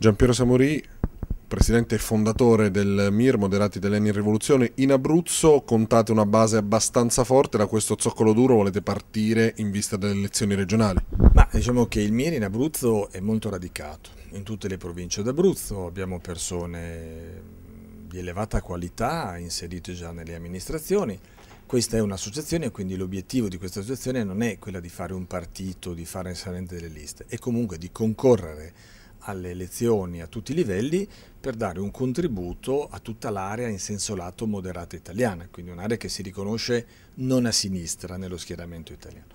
Giampiero Samori, presidente e fondatore del MIR, Moderati dell'Enni in Rivoluzione, in Abruzzo contate una base abbastanza forte, da questo zoccolo duro volete partire in vista delle elezioni regionali? Ma diciamo che il MIR in Abruzzo è molto radicato, in tutte le province d'Abruzzo abbiamo persone di elevata qualità inserite già nelle amministrazioni, questa è un'associazione quindi l'obiettivo di questa associazione non è quella di fare un partito, di fare inserente delle liste, è comunque di concorrere alle elezioni a tutti i livelli per dare un contributo a tutta l'area in senso lato moderata italiana, quindi un'area che si riconosce non a sinistra nello schieramento italiano.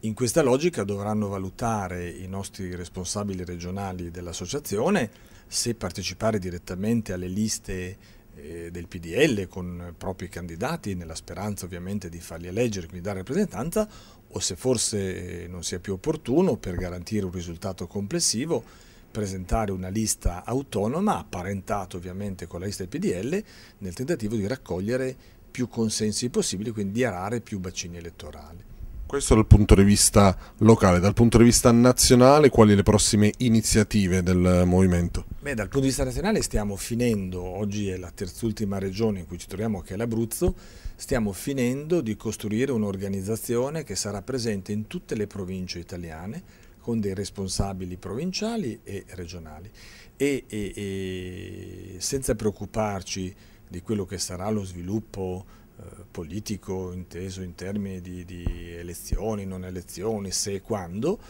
In questa logica dovranno valutare i nostri responsabili regionali dell'associazione se partecipare direttamente alle liste eh, del PDL con propri candidati nella speranza ovviamente di farli eleggere, quindi dare rappresentanza, o se forse eh, non sia più opportuno per garantire un risultato complessivo presentare una lista autonoma, apparentata ovviamente con la lista del PDL, nel tentativo di raccogliere più consensi possibili, quindi di arare più bacini elettorali. Questo dal punto di vista locale, dal punto di vista nazionale quali le prossime iniziative del movimento? Beh, dal punto di vista nazionale stiamo finendo, oggi è la terzultima regione in cui ci troviamo che è l'Abruzzo, stiamo finendo di costruire un'organizzazione che sarà presente in tutte le province italiane, con dei responsabili provinciali e regionali e, e, e senza preoccuparci di quello che sarà lo sviluppo eh, politico inteso in termini di, di elezioni, non elezioni, se e quando,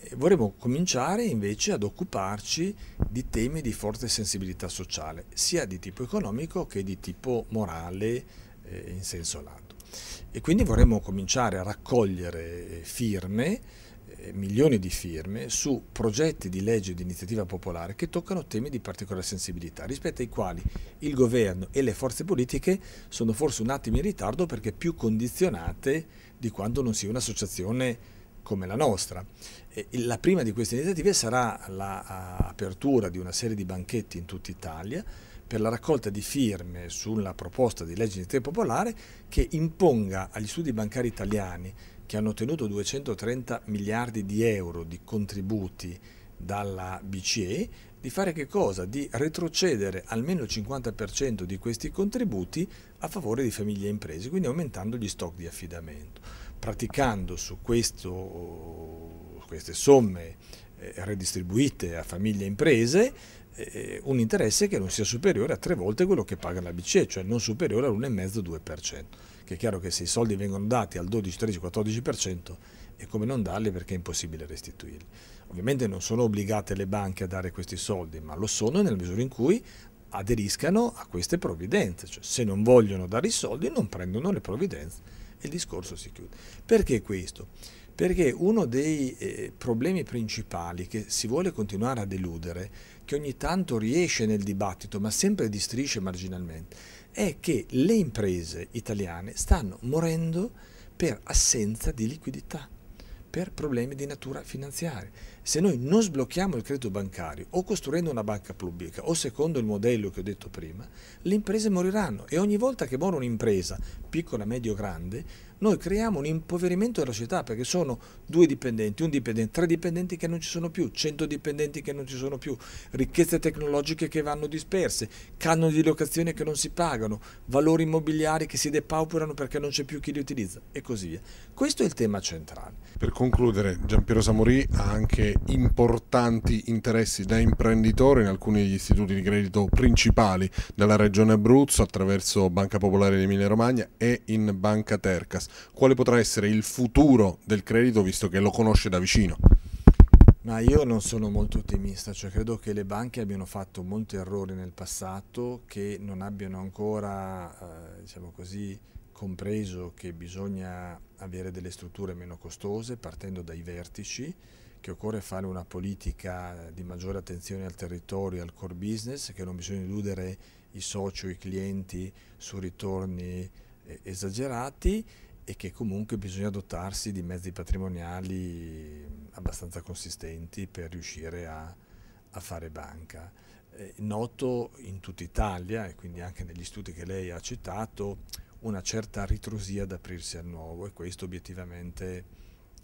eh, vorremmo cominciare invece ad occuparci di temi di forte sensibilità sociale, sia di tipo economico che di tipo morale eh, in senso lato. E quindi vorremmo cominciare a raccogliere eh, firme eh, milioni di firme su progetti di legge di iniziativa popolare che toccano temi di particolare sensibilità, rispetto ai quali il governo e le forze politiche sono forse un attimo in ritardo perché più condizionate di quando non sia un'associazione come la nostra. la prima di queste iniziative sarà l'apertura di una serie di banchetti in tutta Italia per la raccolta di firme sulla proposta di legge di iniziativa popolare che imponga agli studi bancari italiani che hanno ottenuto 230 miliardi di euro di contributi dalla BCE, di fare che cosa? Di retrocedere almeno il 50% di questi contributi a favore di famiglie e imprese, quindi aumentando gli stock di affidamento. Praticando su questo, queste somme eh, redistribuite a famiglie e imprese, eh, un interesse che non sia superiore a tre volte quello che paga la BCE, cioè non superiore all'1,5-2%, che è chiaro che se i soldi vengono dati al 12, 13, 14% è come non darli perché è impossibile restituirli. Ovviamente non sono obbligate le banche a dare questi soldi, ma lo sono nella misura in cui aderiscano a queste provvidenze, cioè se non vogliono dare i soldi non prendono le provvidenze e il discorso si chiude. Perché questo? Perché uno dei eh, problemi principali che si vuole continuare a deludere, che ogni tanto riesce nel dibattito ma sempre distrisce marginalmente, è che le imprese italiane stanno morendo per assenza di liquidità, per problemi di natura finanziaria. Se noi non sblocchiamo il credito bancario o costruendo una banca pubblica o secondo il modello che ho detto prima, le imprese moriranno e ogni volta che muore un'impresa, piccola, medio, grande, noi creiamo un impoverimento della società perché sono due dipendenti, un dipendente, tre dipendenti che non ci sono più, cento dipendenti che non ci sono più, ricchezze tecnologiche che vanno disperse, canoni di locazione che non si pagano, valori immobiliari che si depauperano perché non c'è più chi li utilizza e così via. Questo è il tema centrale. Per concludere, Giampiero Samorì ha anche importanti interessi da imprenditore in alcuni degli istituti di credito principali della regione Abruzzo attraverso Banca Popolare di Emilia Romagna e in Banca Tercas. Vegas, quale potrà essere il futuro del credito visto che lo conosce da vicino? Ma io non sono molto ottimista, cioè credo che le banche abbiano fatto molti errori nel passato che non abbiano ancora, eh, diciamo così, compreso che bisogna avere delle strutture meno costose partendo dai vertici, che occorre fare una politica di maggiore attenzione al territorio, al core business, che non bisogna illudere i soci o i clienti su ritorni eh, esagerati e che comunque bisogna dotarsi di mezzi patrimoniali abbastanza consistenti per riuscire a, a fare banca. Eh, noto in tutta Italia e quindi anche negli studi che lei ha citato una certa ritrosia ad aprirsi al nuovo e questo obiettivamente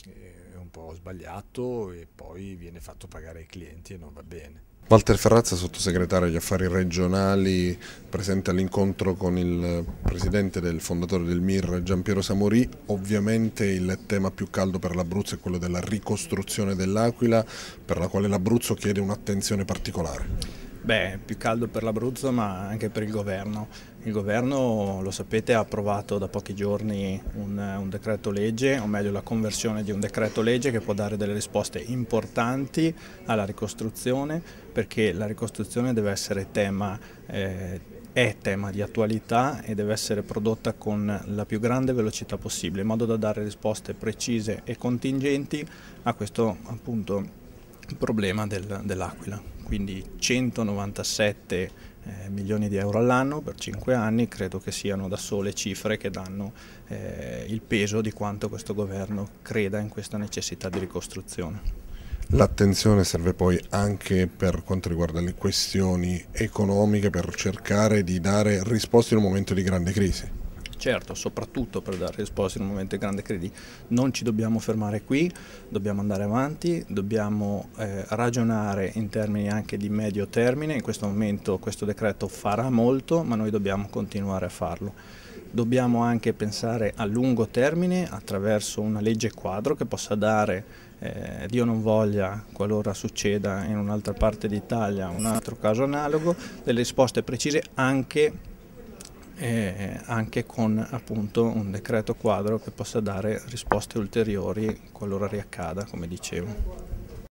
eh, è un po' sbagliato e poi viene fatto pagare ai clienti e non va bene. Walter Ferrazza, sottosegretario agli affari regionali, presente all'incontro con il presidente del fondatore del MIR Giampiero Samorì. Ovviamente il tema più caldo per l'Abruzzo è quello della ricostruzione dell'Aquila, per la quale l'Abruzzo chiede un'attenzione particolare. Beh, più caldo per l'Abruzzo ma anche per il governo. Il governo, lo sapete, ha approvato da pochi giorni un, un, decreto legge, o meglio la conversione di un decreto legge che può dare delle risposte importanti alla ricostruzione perché la ricostruzione deve essere tema, eh, è tema di attualità e deve essere prodotta con la più grande velocità possibile in modo da dare risposte precise e contingenti a questo appunto il problema del, dell'Aquila. Quindi 197 eh, milioni di euro all'anno per 5 anni credo che siano da sole cifre che danno eh, il peso di quanto questo governo creda in questa necessità di ricostruzione. L'attenzione serve poi anche per quanto riguarda le questioni economiche per cercare di dare risposte in un momento di grande crisi. Certo, soprattutto per dare risposte in un momento di grande crisi, non ci dobbiamo fermare qui, dobbiamo andare avanti, dobbiamo eh, ragionare in termini anche di medio termine, in questo momento questo decreto farà molto, ma noi dobbiamo continuare a farlo. Dobbiamo anche pensare a lungo termine attraverso una legge quadro che possa dare eh, Dio non voglia, qualora succeda in un'altra parte d'Italia un altro caso analogo, delle risposte precise anche eh, anche con appunto un decreto quadro che possa dare risposte ulteriori qualora riaccada, come dicevo.